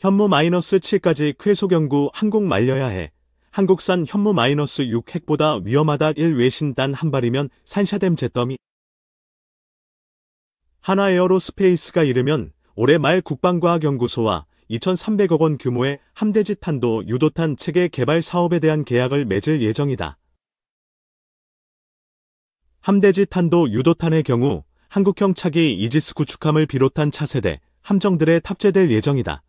현무 마이너스 7까지 쾌소경구 한국 말려야 해. 한국산 현무 마이너스 6 핵보다 위험하다 1 외신 단한 발이면 산샤댐 제더미. 하나 에어로스페이스가 이르면 올해 말 국방과학연구소와 2,300억 원 규모의 함대지 탄도 유도탄 체계 개발 사업에 대한 계약을 맺을 예정이다. 함대지 탄도 유도탄의 경우 한국형 차기 이지스 구축함을 비롯한 차세대 함정들에 탑재될 예정이다.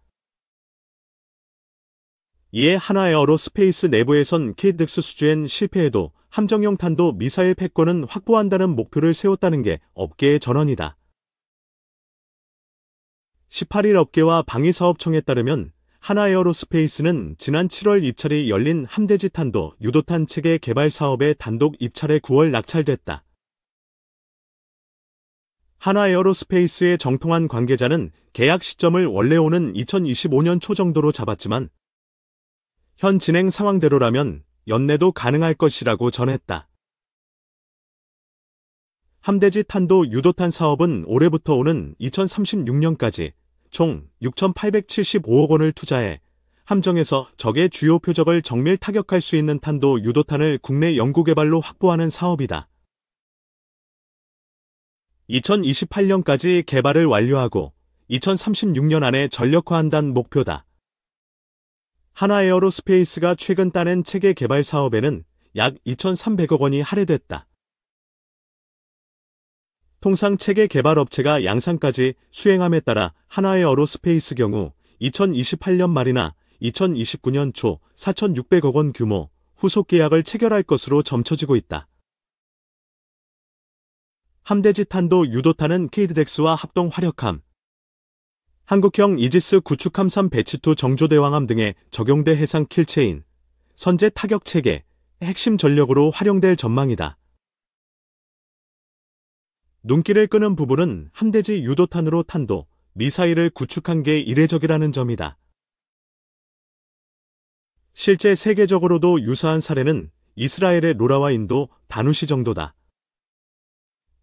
이에 예, 하나에 어로 스페이스 내부에선 k d 스 수주엔 실패해도 함정용 탄도 미사일 패권은 확보한다는 목표를 세웠다는 게 업계의 전언이다. 18일 업계와 방위사업청에 따르면 하나에어로스페이스는 지난 7월 입찰이 열린 함대지 탄도 유도탄 체계 개발 사업의 단독 입찰에 9월 낙찰됐다. 하나에어로스페이스의 정통한 관계자는 계약 시점을 원래 오는 2025년 초 정도로 잡았지만 현 진행 상황대로라면 연내도 가능할 것이라고 전했다. 함대지 탄도 유도탄 사업은 올해부터 오는 2036년까지 총 6,875억 원을 투자해 함정에서 적의 주요 표적을 정밀 타격할 수 있는 탄도 유도탄을 국내 연구개발로 확보하는 사업이다. 2028년까지 개발을 완료하고 2036년 안에 전력화한다는 목표다. 하나에어로스페이스가 최근 따낸 체계 개발 사업에는 약 2,300억 원이 할애됐다. 통상 체계 개발 업체가 양산까지 수행함에 따라 하나에어로스페이스 경우 2028년 말이나 2029년 초 4,600억 원 규모 후속 계약을 체결할 것으로 점쳐지고 있다. 함대지 탄도 유도탄은 케이드덱스와 합동 화력함, 한국형 이지스 구축함선 배치2 정조대왕함 등의 적용대 해상 킬체인, 선제 타격 체계, 핵심 전력으로 활용될 전망이다. 눈길을 끄는 부분은 함대지 유도탄으로 탄도, 미사일을 구축한 게 이례적이라는 점이다. 실제 세계적으로도 유사한 사례는 이스라엘의 로라와 인도, 다누시 정도다.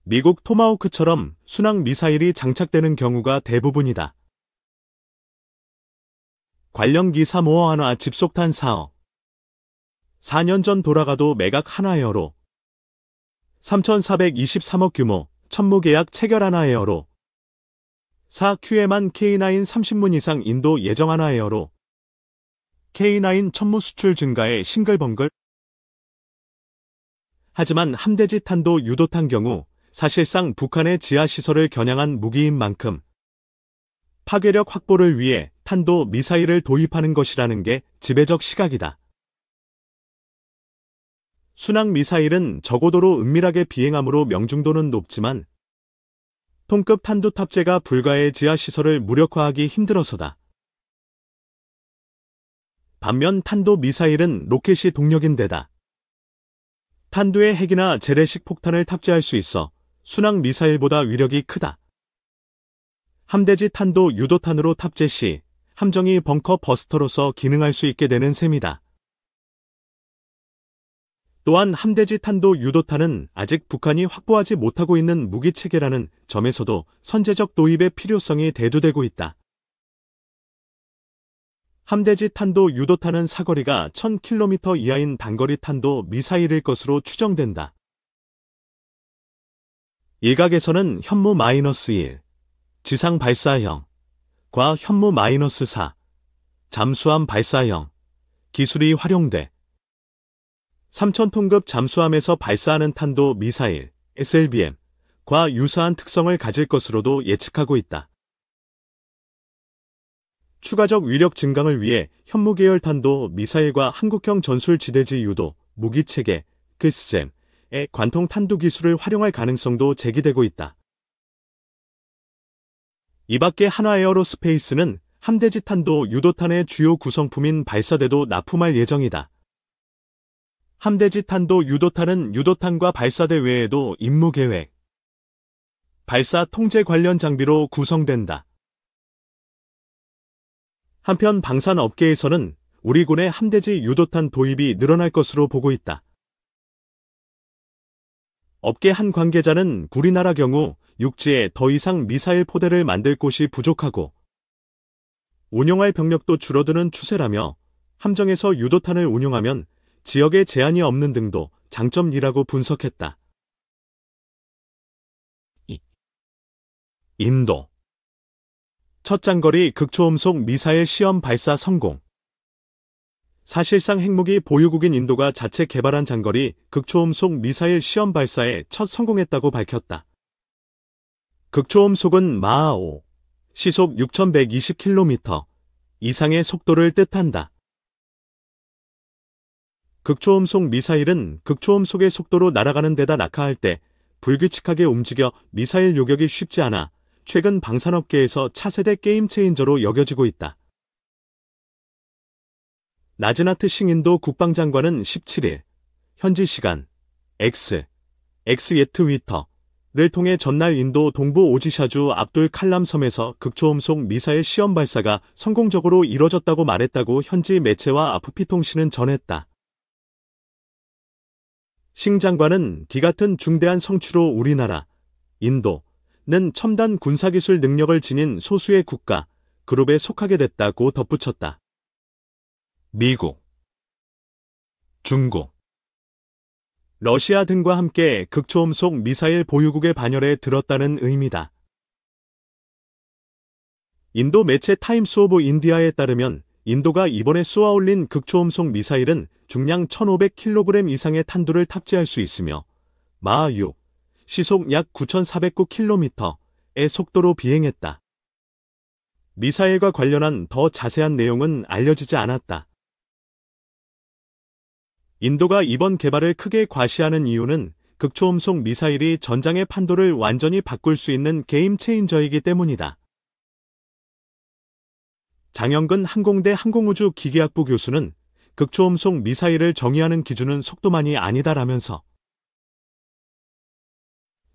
미국 토마호크처럼 순항 미사일이 장착되는 경우가 대부분이다. 관련기 사모호 하나 집속탄 사업 4년 전 돌아가도 매각 하나에어로 3,423억 규모 천무계약 체결 하나에어로 4QM한 K9 30문 이상 인도 예정 하나에어로 K9 천무 수출 증가에 싱글벙글 하지만 함대지 탄도 유도탄 경우 사실상 북한의 지하시설을 겨냥한 무기인 만큼 파괴력 확보를 위해 탄도 미사일을 도입하는 것이라는 게 지배적 시각이다. 순항 미사일은 저고도로 은밀하게 비행함으로 명중도는 높지만 통급 탄도 탑재가 불가해 지하시설을 무력화하기 힘들어서다. 반면 탄도 미사일은 로켓이 동력인 데다. 탄도의 핵이나 재래식 폭탄을 탑재할 수 있어 순항 미사일보다 위력이 크다. 함대지 탄도 유도탄으로 탑재 시 함정이 벙커 버스터로서 기능할 수 있게 되는 셈이다. 또한 함대지 탄도 유도탄은 아직 북한이 확보하지 못하고 있는 무기체계라는 점에서도 선제적 도입의 필요성이 대두되고 있다. 함대지 탄도 유도탄은 사거리가 1000km 이하인 단거리 탄도 미사일일 것으로 추정된다. 일각에서는 현무 마이너스 1, 지상 발사형, 과 현무 마이너스 4 잠수함 발사형 기술이 활용돼 3천톤급 잠수함에서 발사하는 탄도 미사일 SLBM 과 유사한 특성을 가질 것으로도 예측하고 있다. 추가적 위력 증강을 위해 현무계열 탄도 미사일과 한국형 전술 지대지 유도, 무기체계, 그스잼의 관통 탄도 기술을 활용할 가능성도 제기되고 있다. 이밖에 한화에어로스페이스는 함대지 탄도 유도탄의 주요 구성품인 발사대도 납품할 예정이다. 함대지 탄도 유도탄은 유도탄과 발사대 외에도 임무 계획, 발사 통제 관련 장비로 구성된다. 한편 방산 업계에서는 우리 군의 함대지 유도탄 도입이 늘어날 것으로 보고 있다. 업계 한 관계자는 우리나라 경우 육지에 더 이상 미사일 포대를 만들 곳이 부족하고 운영할 병력도 줄어드는 추세라며 함정에서 유도탄을 운용하면 지역에 제한이 없는 등도 장점이라고 분석했다. 인도 첫 장거리 극초음속 미사일 시험 발사 성공 사실상 핵무기 보유국인 인도가 자체 개발한 장거리 극초음속 미사일 시험 발사에 첫 성공했다고 밝혔다. 극초음속은 마하오, 시속 6120km 이상의 속도를 뜻한다. 극초음속 미사일은 극초음속의 속도로 날아가는 데다 낙하할 때 불규칙하게 움직여 미사일 요격이 쉽지 않아 최근 방산업계에서 차세대 게임 체인저로 여겨지고 있다. 나즈나트 싱인도 국방장관은 17일 현지 시간 X, X의 트위터 를 통해 전날 인도 동부 오지샤주 압돌 칼람 섬에서 극초음속 미사일 시험 발사가 성공적으로 이뤄졌다고 말했다고 현지 매체와 아프피통신은 전했다. 싱 장관은 기같은 중대한 성취로 우리나라, 인도는 첨단 군사기술 능력을 지닌 소수의 국가, 그룹에 속하게 됐다고 덧붙였다. 미국, 중국, 러시아 등과 함께 극초음속 미사일 보유국의 반열에 들었다는 의미다. 인도 매체 타임스 오브 인디아에 따르면 인도가 이번에 쏘아올린 극초음속 미사일은 중량 1500kg 이상의 탄두를 탑재할 수 있으며 마하6 시속 약 9409km의 속도로 비행했다. 미사일과 관련한 더 자세한 내용은 알려지지 않았다. 인도가 이번 개발을 크게 과시하는 이유는 극초음속 미사일이 전장의 판도를 완전히 바꿀 수 있는 게임 체인저이기 때문이다. 장영근 항공대 항공우주 기계학부 교수는 극초음속 미사일을 정의하는 기준은 속도만이 아니다라면서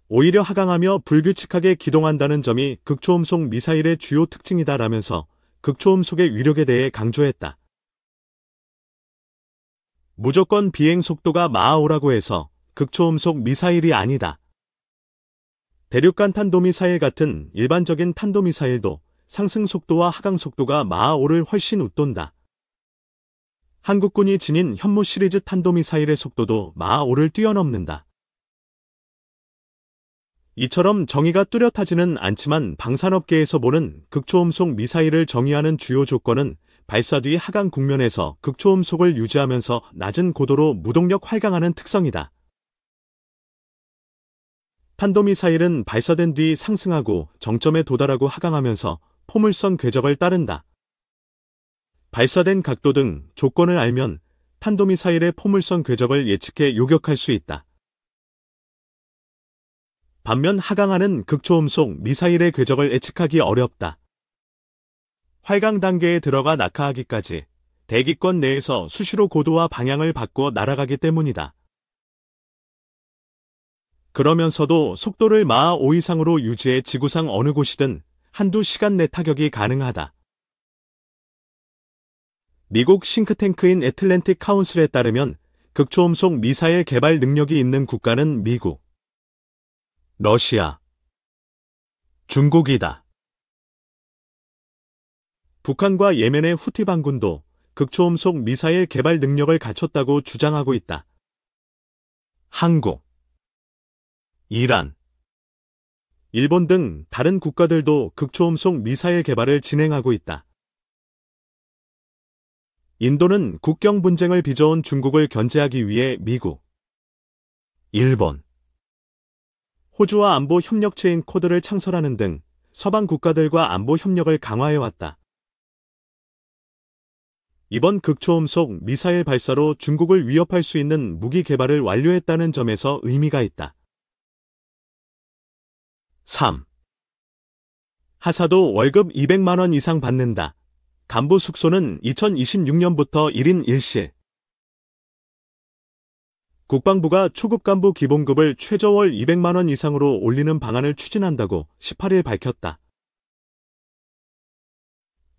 오히려 하강하며 불규칙하게 기동한다는 점이 극초음속 미사일의 주요 특징이다라면서 극초음속의 위력에 대해 강조했다. 무조건 비행 속도가 마하오라고 해서 극초음속 미사일이 아니다. 대륙간 탄도미사일 같은 일반적인 탄도미사일도 상승 속도와 하강 속도가 마하오를 훨씬 웃돈다. 한국군이 지닌 현무 시리즈 탄도미사일의 속도도 마하오를 뛰어넘는다. 이처럼 정의가 뚜렷하지는 않지만 방산업계에서 보는 극초음속 미사일을 정의하는 주요 조건은 발사 뒤 하강 국면에서 극초음속을 유지하면서 낮은 고도로 무동력 활강하는 특성이다. 탄도미사일은 발사된 뒤 상승하고 정점에 도달하고 하강하면서 포물선 궤적을 따른다. 발사된 각도 등 조건을 알면 탄도미사일의 포물선 궤적을 예측해 요격할 수 있다. 반면 하강하는 극초음속 미사일의 궤적을 예측하기 어렵다. 활강 단계에 들어가 낙하하기까지 대기권 내에서 수시로 고도와 방향을 바꿔 날아가기 때문이다. 그러면서도 속도를 마하 5 이상으로 유지해 지구상 어느 곳이든 한두 시간 내 타격이 가능하다. 미국 싱크탱크인 애틀랜틱 카운슬에 따르면 극초음속 미사일 개발 능력이 있는 국가는 미국, 러시아, 중국이다. 북한과 예멘의 후티 반군도 극초음속 미사일 개발 능력을 갖췄다고 주장하고 있다. 한국, 이란, 일본 등 다른 국가들도 극초음속 미사일 개발을 진행하고 있다. 인도는 국경 분쟁을 빚어온 중국을 견제하기 위해 미국, 일본, 호주와 안보 협력체인 코드를 창설하는 등 서방 국가들과 안보 협력을 강화해왔다. 이번 극초음속 미사일 발사로 중국을 위협할 수 있는 무기 개발을 완료했다는 점에서 의미가 있다. 3. 하사도 월급 200만원 이상 받는다. 간부 숙소는 2026년부터 1인 1실. 국방부가 초급 간부 기본급을 최저월 200만원 이상으로 올리는 방안을 추진한다고 18일 밝혔다.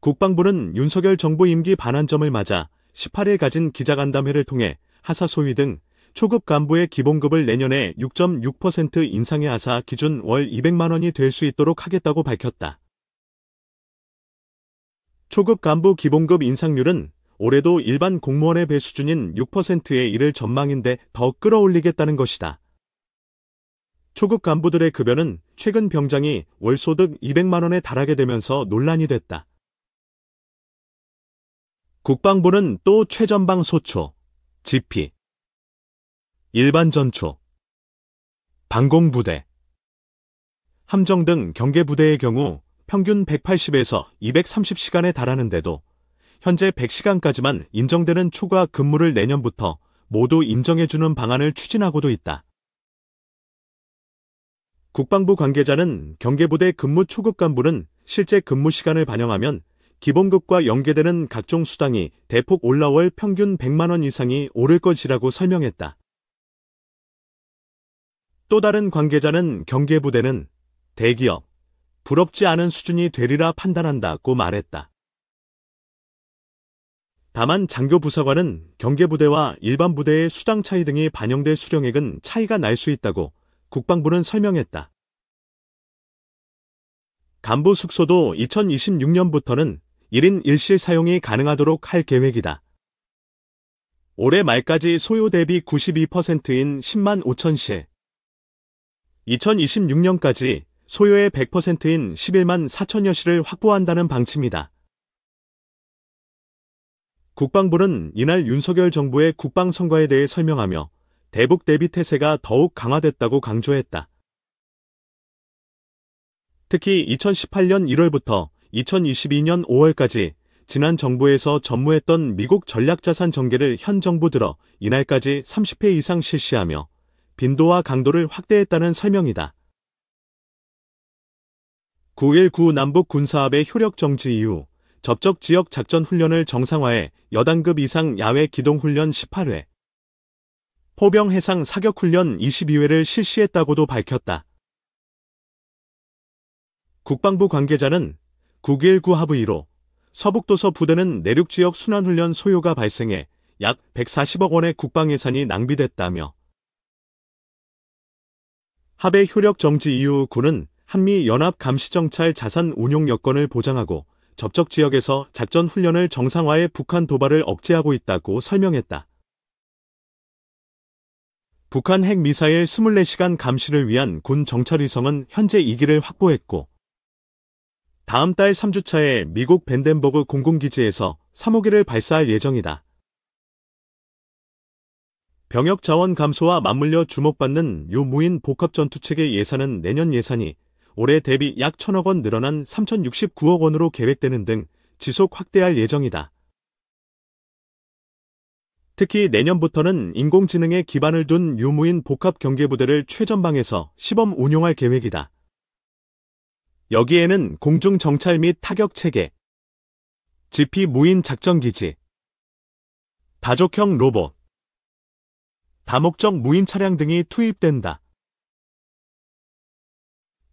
국방부는 윤석열 정부 임기 반환점을 맞아 18일 가진 기자간담회를 통해 하사 소위 등 초급 간부의 기본급을 내년에 6.6%인상해 하사 기준 월 200만원이 될 수 있도록 하겠다고 밝혔다. 초급 간부 기본급 인상률은 올해도 일반 공무원의 배 수준인 6%에 이를 전망인데 더 끌어올리겠다는 것이다. 초급 간부들의 급여는 최근 병장이 월소득 200만원에 달하게 되면서 논란이 됐다. 국방부는 또 최전방 소초, 지피, 일반 전초, 방공부대, 함정 등 경계부대의 경우 평균 180에서 230시간에 달하는데도 현재 100시간까지만 인정되는 초과 근무를 내년부터 모두 인정해주는 방안을 추진하고도 있다. 국방부 관계자는 경계부대 근무 초급 간부는 실제 근무 시간을 반영하면 기본급과 연계되는 각종 수당이 대폭 올라올 평균 100만원 이상이 오를 것이라고 설명했다. 또 다른 관계자는 경계부대는 대기업, 부럽지 않은 수준이 되리라 판단한다고 말했다. 다만 장교 부사관은 경계부대와 일반 부대의 수당 차이 등이 반영될 수령액은 차이가 날 수 있다고 국방부는 설명했다. 간부 숙소도 2026년부터는 1인 1실 사용이 가능하도록 할 계획이다. 올해 말까지 소요 대비 92%인 10만 5천 실, 2026년까지 소요의 100%인 11만 4천여 실을 확보한다는 방침이다. 국방부는 이날 윤석열 정부의 국방성과에 대해 설명하며 대북 대비 태세가 더욱 강화됐다고 강조했다. 특히 2018년 1월부터 2022년 5월까지 지난 정부에서 전무했던 미국 전략자산 전개를 현 정부 들어 이날까지 30회 이상 실시하며 빈도와 강도를 확대했다는 설명이다. 9.19 남북 군사합의 효력 정지 이후 접촉 지역 작전 훈련을 정상화해 여단급 이상 야외 기동 훈련 18회, 포병 해상 사격 훈련 22회를 실시했다고도 밝혔다. 국방부 관계자는 919하부이로 서북도서 부대는 내륙지역 순환훈련 소요가 발생해 약 140억 원의 국방예산이 낭비됐다며 합의 효력 정지 이후 군은 한미연합감시정찰 자산 운용 여건을 보장하고 접촉 지역에서 작전 훈련을 정상화해 북한 도발을 억제하고 있다고 설명했다. 북한 핵미사일 24시간 감시를 위한 군 정찰위성은 현재 2기를 확보했고 다음 달 3주차에 미국 벤덴버그 공군기지에서 3호기를 발사할 예정이다. 병역 자원 감소와 맞물려 주목받는 유무인 복합전투체계 예산은 내년 예산이 올해 대비 약 1천억 원 늘어난 3,069억 원으로 계획되는 등 지속 확대할 예정이다. 특히 내년부터는 인공지능에 기반을 둔 유무인 복합 경계부대를 최전방에서 시범 운용할 계획이다. 여기에는 공중정찰 및 타격체계, 지피 무인 작전기지, 다족형 로봇, 다목적 무인 차량 등이 투입된다.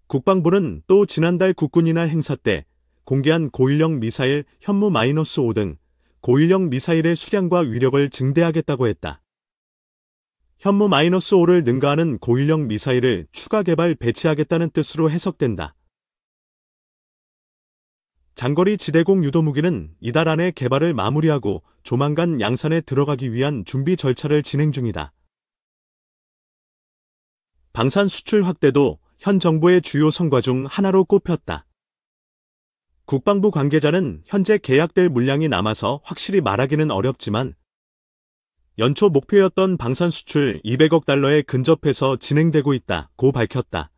국방부는 또 지난달 국군이날 행사 때 공개한 고일령 미사일 현무 마이너스 5등 고일령 미사일의 수량과 위력을 증대하겠다고 했다. 현무 마이너스 5를 능가하는 고일령 미사일을 추가 개발 배치하겠다는 뜻으로 해석된다. 장거리 지대공 유도 무기는 이달 안에 개발을 마무리하고 조만간 양산에 들어가기 위한 준비 절차를 진행 중이다. 방산 수출 확대도 현 정부의 주요 성과 중 하나로 꼽혔다. 국방부 관계자는 현재 계약될 물량이 남아서 확실히 말하기는 어렵지만 연초 목표였던 방산 수출 200억 달러에 근접해서 진행되고 있다고 밝혔다.